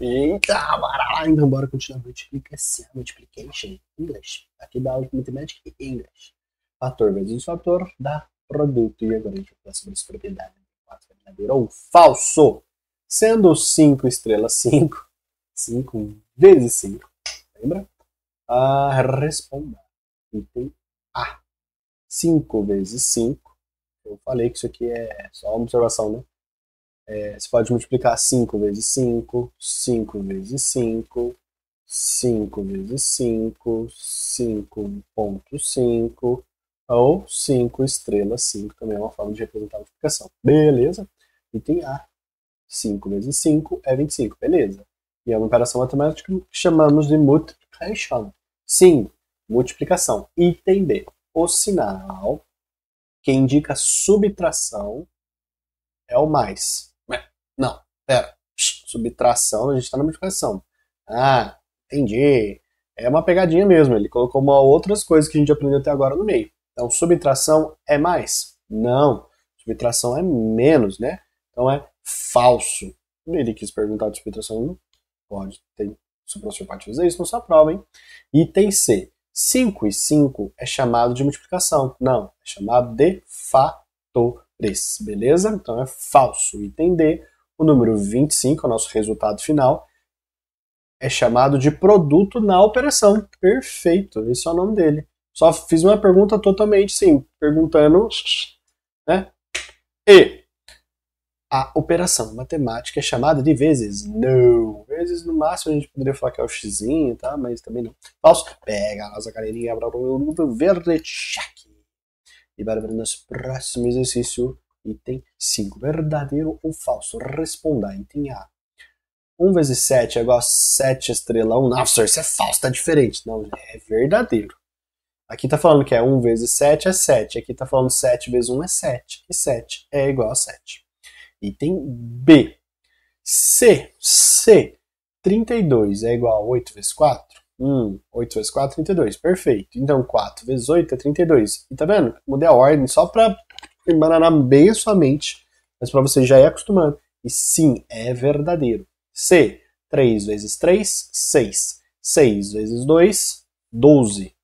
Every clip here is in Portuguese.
Eita, bora lá, então bora continuar multiplicação, multiplication, English. Aqui da aula de e English. Fator vezes fator dá produto. E agora a gente vai falar sobre as propriedades. Verdadeiro ou falso. Sendo 5 estrelas 5, 5 vezes 5, lembra? A ah, responda. Item A. 5 vezes 5. Eu falei que isso aqui é só uma observação, né? É, você pode multiplicar 5 vezes 5, 5 vezes 5, 5 vezes 5, 5.5, ou 5 estrelas 5 também é uma forma de representar a multiplicação. Beleza? Item A. 5 vezes 5 é 25, beleza. E é uma operação matemática que chamamos de multiplication. Sim, multiplicação. Item B. O sinal que indica subtração é o mais. Não, pera. Subtração, a gente está na multiplicação. Ah, entendi. É uma pegadinha mesmo. Ele colocou uma outras coisas que a gente aprendeu até agora no meio. Então, subtração é mais? Não. Subtração é menos, né? Então é falso. Ele quis perguntar de subtração, não pode. Tem pode fazer isso na sua prova, hein? Item C. 5 e 5 é chamado de multiplicação. Não, é chamado de fatores. Beleza? Então é falso. Item D. O número 25, é o nosso resultado final, é chamado de produto na operação. Perfeito, esse é o nome dele. Só fiz uma pergunta totalmente, sim, perguntando, né? E a operação matemática é chamada de vezes? Não. Vezes no máximo a gente poderia falar que é o x, tá? Mas também não. Falso. Pega a nossa galerinha abra o mundo verde. cheque. E para o nosso próximo exercício Item 5. Verdadeiro ou falso? Responda. Item A. 1 vezes 7 é igual a 7 estrela 1. Não, professor, isso é falso, tá diferente. Não, é verdadeiro. Aqui tá falando que é 1 vezes 7 é 7. Aqui tá falando 7 vezes 1 é 7. E 7 é igual a 7. Item B. C. C. 32 é igual a 8 vezes 4? Hum, 8 vezes 4 é 32. Perfeito. Então 4 vezes 8 é 32. E tá vendo? Mudei a ordem só para embarará bem a sua mente, mas para você já ir é acostumando. E sim, é verdadeiro. C. 3 vezes 3, 6. 6 vezes 2, 12.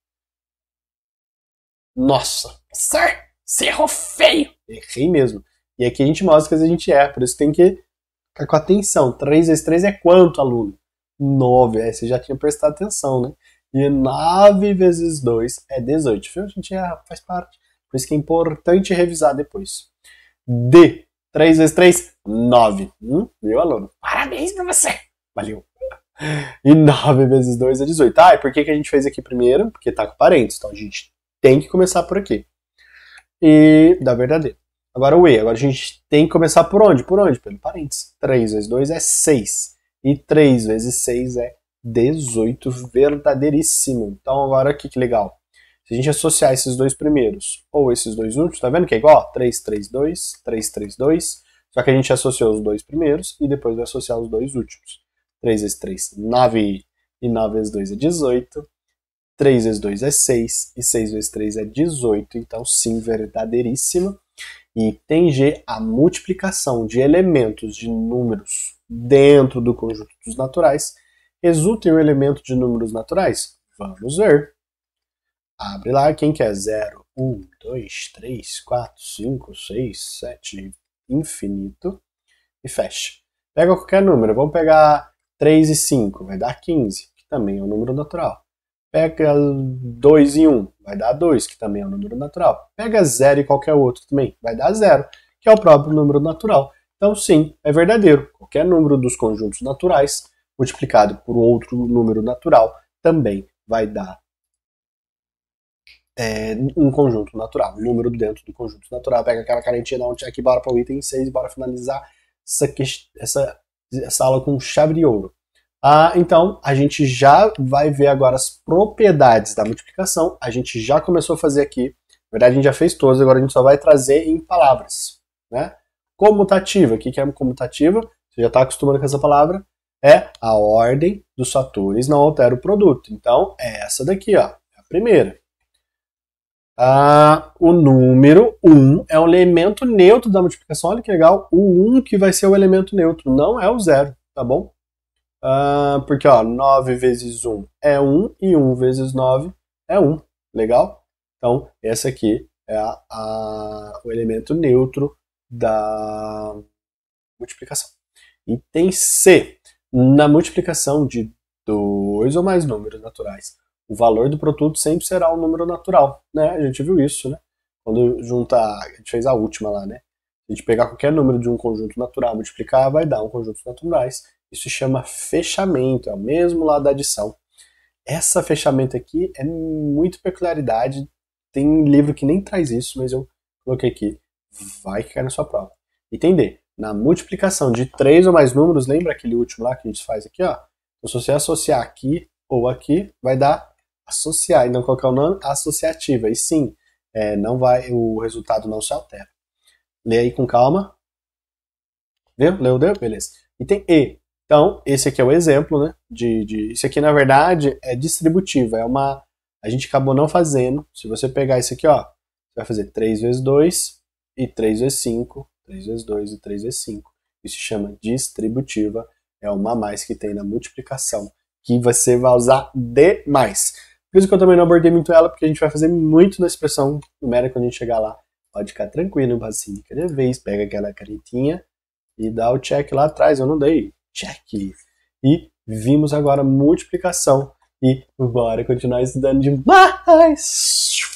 Nossa! Sir, você errou feio! Errei mesmo. E aqui a gente mostra que às vezes a gente erra, por isso tem que ficar com atenção. 3 vezes 3 é quanto, aluno? 9. Aí é, você já tinha prestado atenção, né? E 9 vezes 2 é 18. Viu? A gente erra, faz parte. Por isso que é importante revisar depois. D. 3 vezes 3, 9. Hum, meu aluno, parabéns pra você. Valeu. E 9 vezes 2 é 18. Ah, e por que, que a gente fez aqui primeiro? Porque tá com parênteses. Então a gente tem que começar por aqui. E dá verdadeiro. Agora o E. Agora a gente tem que começar por onde? Por onde? Pelo parênteses. 3 vezes 2 é 6. E 3 vezes 6 é 18. Verdadeiríssimo. Então agora aqui que legal. Se a gente associar esses dois primeiros ou esses dois últimos, tá vendo que é igual? 3, 3, 2, 3, 3, 2. Só que a gente associou os dois primeiros e depois vai associar os dois últimos. 3 vezes 3, 9. E 9 vezes 2 é 18. 3 vezes 2 é 6. E 6 vezes 3 é 18. Então, sim, verdadeiríssima. E tem G a multiplicação de elementos de números dentro do conjunto dos naturais resulta em um elemento de números naturais? Vamos ver. Abre lá, quem quer? 0, 1, 2, 3, 4, 5, 6, 7, infinito. E fecha. Pega qualquer número, vamos pegar 3 e 5, vai dar 15, que também é um número natural. Pega 2 e 1, vai dar 2, que também é um número natural. Pega 0 e qualquer outro também, vai dar 0, que é o próprio número natural. Então, sim, é verdadeiro. Qualquer número dos conjuntos naturais multiplicado por outro número natural também vai dar é, um conjunto natural, um número dentro do conjunto natural. Pega aquela carentinha, dá um check, bora para o item 6, bora finalizar essa, essa, essa aula com chave de ouro. Ah, então, a gente já vai ver agora as propriedades da multiplicação. A gente já começou a fazer aqui. Na verdade, a gente já fez todas, agora a gente só vai trazer em palavras. Né? Comutativa. O que é comutativa? Você já está acostumado com essa palavra. É a ordem dos fatores não altera o produto. Então, é essa daqui, ó, é a primeira. Ah, o número 1 é o elemento neutro da multiplicação. Olha que legal, o 1 que vai ser o elemento neutro, não é o zero, tá bom? Ah, porque ó, 9 vezes 1 é 1 e 1 vezes 9 é 1, legal? Então, esse aqui é a, a, o elemento neutro da multiplicação. Item C, na multiplicação de dois ou mais números naturais, o valor do produto sempre será o um número natural, né? A gente viu isso, né? Quando junta, a gente fez a última lá, né? A gente pegar qualquer número de um conjunto natural, multiplicar, vai dar um conjunto naturais. Isso se chama fechamento, é o mesmo lá da adição. Essa fechamento aqui é muito peculiaridade. Tem livro que nem traz isso, mas eu coloquei aqui. Vai que cai na sua prova. Entender. Na multiplicação de três ou mais números, lembra aquele último lá que a gente faz aqui, ó? Então, se você associar aqui ou aqui, vai dar associar e não colocar é o nome associativa. E sim, é, não vai, o resultado não se altera. Lê aí com calma. Viu? Leu, deu? Beleza. E tem E. Então, esse aqui é o exemplo, né? De, de, isso aqui, na verdade, é distributivo. É uma. A gente acabou não fazendo. Se você pegar isso aqui, ó, vai fazer 3 vezes 2 e 3 vezes 5, 3 vezes 2 e 3 vezes 5. Isso se chama distributiva. É uma mais que tem na multiplicação que você vai usar demais. Mesmo que eu também não abordei muito ela, porque a gente vai fazer muito na expressão numérica quando a gente chegar lá. Pode ficar tranquilo, vacile cada vez, pega aquela canetinha e dá o check lá atrás. Eu não dei check. E vimos agora multiplicação. E bora continuar estudando demais!